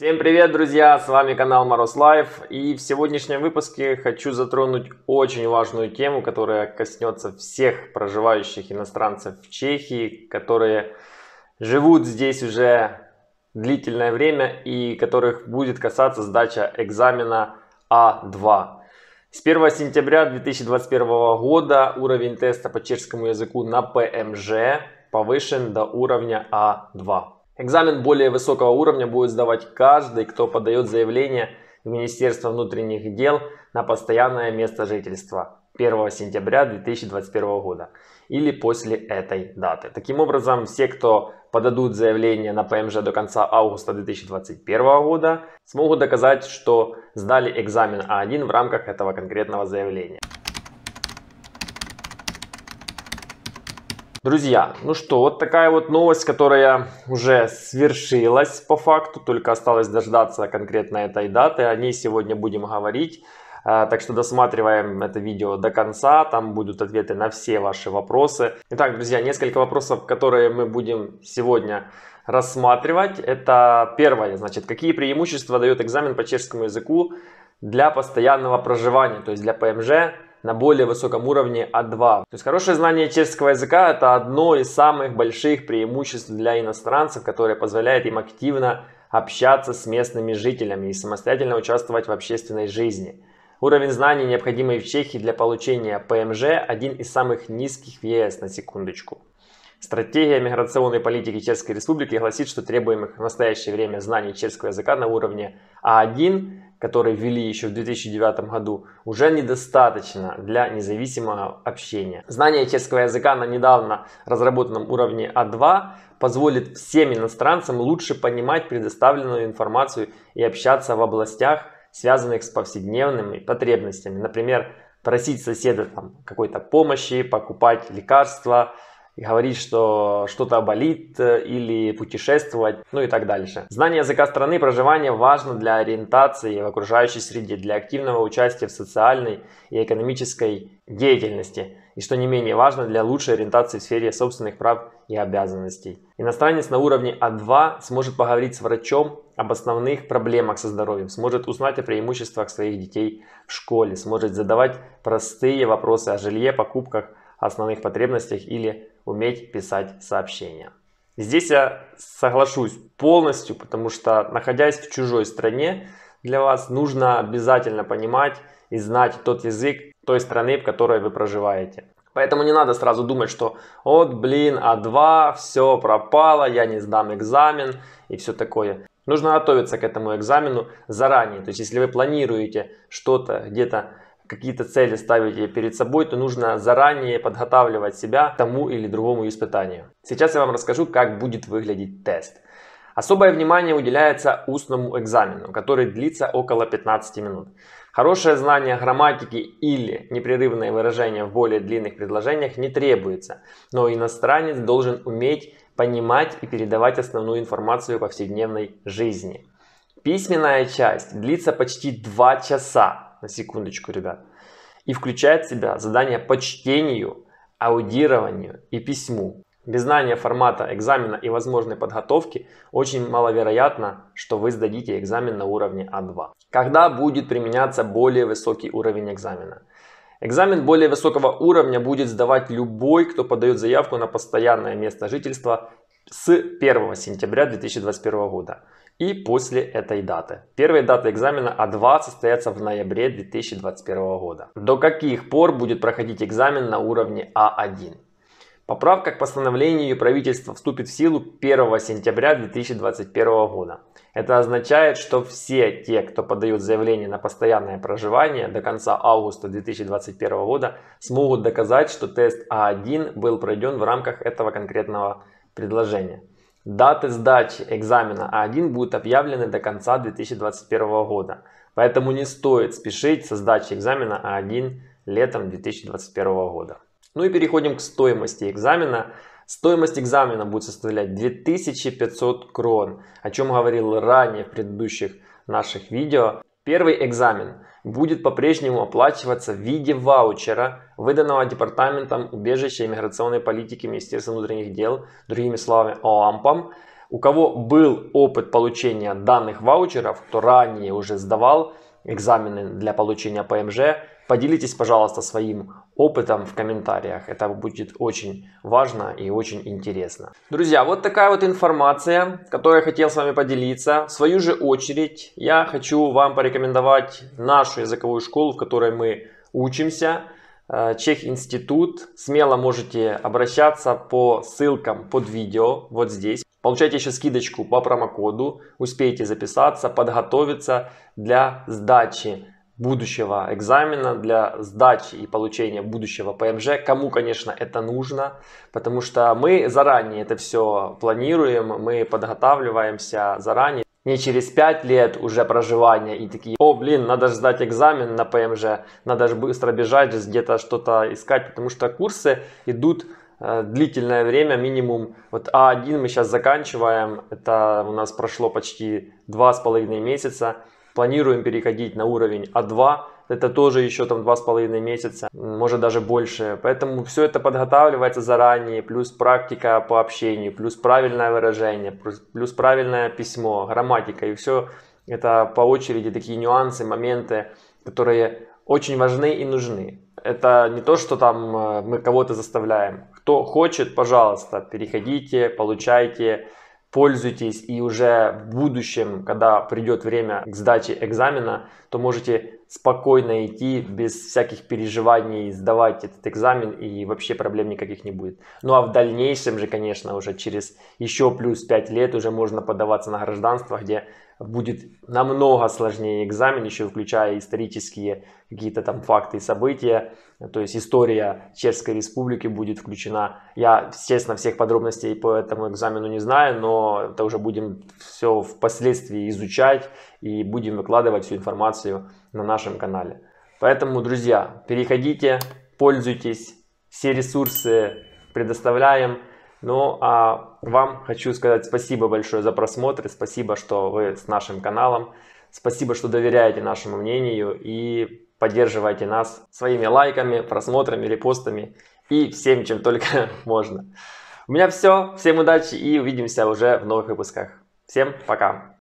Всем привет, друзья! С вами канал Мороз Лайф. И в сегодняшнем выпуске хочу затронуть очень важную тему, которая коснется всех проживающих иностранцев в Чехии, которые живут здесь уже длительное время и которых будет касаться сдача экзамена А2. С 1 сентября 2021 года уровень теста по чешскому языку на ПМЖ повышен до уровня А2. Экзамен более высокого уровня будет сдавать каждый, кто подает заявление в Министерство внутренних дел на постоянное место жительства 1 сентября 2021 года или после этой даты. Таким образом, все, кто подадут заявление на ПМЖ до конца августа 2021 года, смогут доказать, что сдали экзамен А1 в рамках этого конкретного заявления. Друзья, ну что, вот такая вот новость, которая уже свершилась по факту, только осталось дождаться конкретно этой даты, о ней сегодня будем говорить. А, так что досматриваем это видео до конца, там будут ответы на все ваши вопросы. Итак, друзья, несколько вопросов, которые мы будем сегодня рассматривать. Это первое, значит, какие преимущества дает экзамен по чешскому языку для постоянного проживания, то есть для ПМЖ на более высоком уровне А2. То есть хорошее знание чешского языка это одно из самых больших преимуществ для иностранцев, которое позволяет им активно общаться с местными жителями и самостоятельно участвовать в общественной жизни. Уровень знаний, необходимый в Чехии для получения ПМЖ, один из самых низких в ЕС, на секундочку. Стратегия миграционной политики Чешской Республики гласит, что требуемых в настоящее время знаний чешского языка на уровне А1, который ввели еще в 2009 году, уже недостаточно для независимого общения. Знание чешского языка на недавно разработанном уровне А2 позволит всем иностранцам лучше понимать предоставленную информацию и общаться в областях, связанных с повседневными потребностями. Например, просить соседа какой-то помощи, покупать лекарства, говорить, что что-то болит э, или путешествовать, ну и так дальше. Знание языка страны проживания важно для ориентации в окружающей среде, для активного участия в социальной и экономической деятельности, и что не менее важно для лучшей ориентации в сфере собственных прав и обязанностей. Иностранец на уровне А2 сможет поговорить с врачом об основных проблемах со здоровьем, сможет узнать о преимуществах своих детей в школе, сможет задавать простые вопросы о жилье, покупках, основных потребностях или уметь писать сообщения. Здесь я соглашусь полностью, потому что находясь в чужой стране, для вас нужно обязательно понимать и знать тот язык той страны, в которой вы проживаете. Поэтому не надо сразу думать, что вот блин, А2, все пропало, я не сдам экзамен и все такое. Нужно готовиться к этому экзамену заранее. То есть если вы планируете что-то где-то какие-то цели ставите перед собой, то нужно заранее подготавливать себя к тому или другому испытанию. Сейчас я вам расскажу, как будет выглядеть тест. Особое внимание уделяется устному экзамену, который длится около 15 минут. Хорошее знание грамматики или непрерывное выражение в более длинных предложениях не требуется, но иностранец должен уметь понимать и передавать основную информацию повседневной жизни. Письменная часть длится почти 2 часа, на секундочку, ребят, и включает в себя задания по чтению, аудированию и письму. Без знания формата экзамена и возможной подготовки очень маловероятно, что вы сдадите экзамен на уровне А2. Когда будет применяться более высокий уровень экзамена? Экзамен более высокого уровня будет сдавать любой, кто подает заявку на постоянное место жительства с 1 сентября 2021 года и после этой даты. Первые даты экзамена А2 состоятся в ноябре 2021 года. До каких пор будет проходить экзамен на уровне А1? Поправка к постановлению правительства вступит в силу 1 сентября 2021 года. Это означает, что все те, кто подают заявление на постоянное проживание до конца августа 2021 года, смогут доказать, что тест А1 был пройден в рамках этого конкретного Предложения. Даты сдачи экзамена А1 будут объявлены до конца 2021 года, поэтому не стоит спешить со сдачей экзамена А1 летом 2021 года. Ну и переходим к стоимости экзамена. Стоимость экзамена будет составлять 2500 крон, о чем говорил ранее в предыдущих наших видео. Первый экзамен будет по-прежнему оплачиваться в виде ваучера, выданного Департаментом убежища и миграционной политики Министерства внутренних дел, другими словами ОАМПом. У кого был опыт получения данных ваучеров, кто ранее уже сдавал экзамены для получения ПМЖ, Поделитесь, пожалуйста, своим опытом в комментариях. Это будет очень важно и очень интересно. Друзья, вот такая вот информация, которую я хотел с вами поделиться. В свою же очередь я хочу вам порекомендовать нашу языковую школу, в которой мы учимся. Э, Чех-институт. Смело можете обращаться по ссылкам под видео, вот здесь. Получайте еще скидочку по промокоду, успейте записаться, подготовиться для сдачи будущего экзамена, для сдачи и получения будущего ПМЖ. Кому, конечно, это нужно, потому что мы заранее это все планируем, мы подготавливаемся заранее. Не через 5 лет уже проживания и такие, о, блин, надо же сдать экзамен на ПМЖ, надо же быстро бежать, где-то что-то искать, потому что курсы идут э, длительное время, минимум. Вот А1 мы сейчас заканчиваем, это у нас прошло почти 2,5 месяца планируем переходить на уровень А2, это тоже еще там 2,5 месяца, может даже больше. Поэтому все это подготавливается заранее, плюс практика по общению, плюс правильное выражение, плюс правильное письмо, грамматика. И все это по очереди такие нюансы, моменты, которые очень важны и нужны. Это не то, что там э, мы кого-то заставляем. Кто хочет, пожалуйста, переходите, получайте пользуйтесь и уже в будущем, когда придет время к сдаче экзамена, то можете спокойно идти без всяких переживаний, сдавать этот экзамен и вообще проблем никаких не будет. Ну а в дальнейшем же, конечно, уже через еще плюс 5 лет уже можно подаваться на гражданство, где будет намного сложнее экзамен, еще включая исторические какие-то там факты и события. То есть история Чешской Республики будет включена. Я, естественно, всех подробностей по этому экзамену не знаю, но это уже будем все впоследствии изучать и будем выкладывать всю информацию на нашем канале. Поэтому, друзья, переходите, пользуйтесь, все ресурсы предоставляем. Ну, а вам хочу сказать спасибо большое за просмотр, спасибо, что вы с нашим каналом, спасибо, что доверяете нашему мнению и поддерживаете нас своими лайками, просмотрами, репостами и всем, чем только можно. У меня все, всем удачи и увидимся уже в новых выпусках. Всем пока!